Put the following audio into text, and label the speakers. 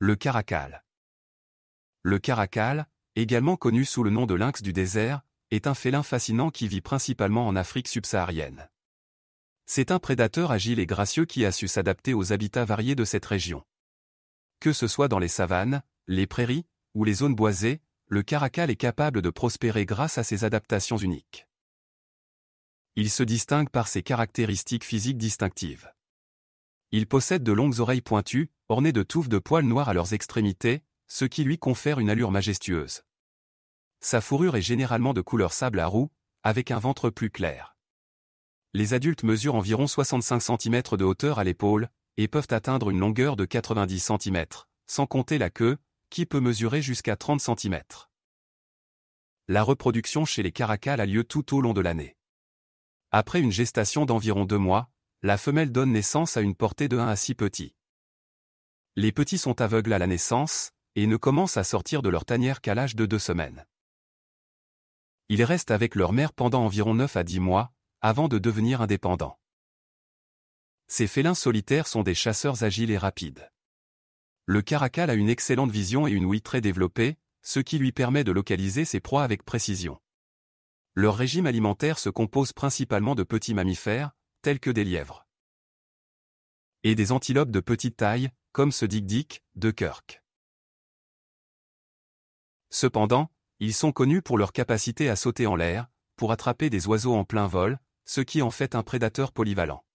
Speaker 1: Le caracal. Le caracal, également connu sous le nom de lynx du désert, est un félin fascinant qui vit principalement en Afrique subsaharienne. C'est un prédateur agile et gracieux qui a su s'adapter aux habitats variés de cette région. Que ce soit dans les savanes, les prairies ou les zones boisées, le caracal est capable de prospérer grâce à ses adaptations uniques. Il se distingue par ses caractéristiques physiques distinctives. Il possède de longues oreilles pointues, ornés de touffes de poils noirs à leurs extrémités, ce qui lui confère une allure majestueuse. Sa fourrure est généralement de couleur sable à roux, avec un ventre plus clair. Les adultes mesurent environ 65 cm de hauteur à l'épaule, et peuvent atteindre une longueur de 90 cm, sans compter la queue, qui peut mesurer jusqu'à 30 cm. La reproduction chez les caracals a lieu tout au long de l'année. Après une gestation d'environ deux mois, la femelle donne naissance à une portée de 1 à 6 petits. Les petits sont aveugles à la naissance, et ne commencent à sortir de leur tanière qu'à l'âge de deux semaines. Ils restent avec leur mère pendant environ 9 à 10 mois, avant de devenir indépendants. Ces félins solitaires sont des chasseurs agiles et rapides. Le caracal a une excellente vision et une ouïe très développée, ce qui lui permet de localiser ses proies avec précision. Leur régime alimentaire se compose principalement de petits mammifères, tels que des lièvres. Et des antilopes de petite taille, comme ce Dick de Kirk. Cependant, ils sont connus pour leur capacité à sauter en l'air, pour attraper des oiseaux en plein vol, ce qui en fait un prédateur polyvalent.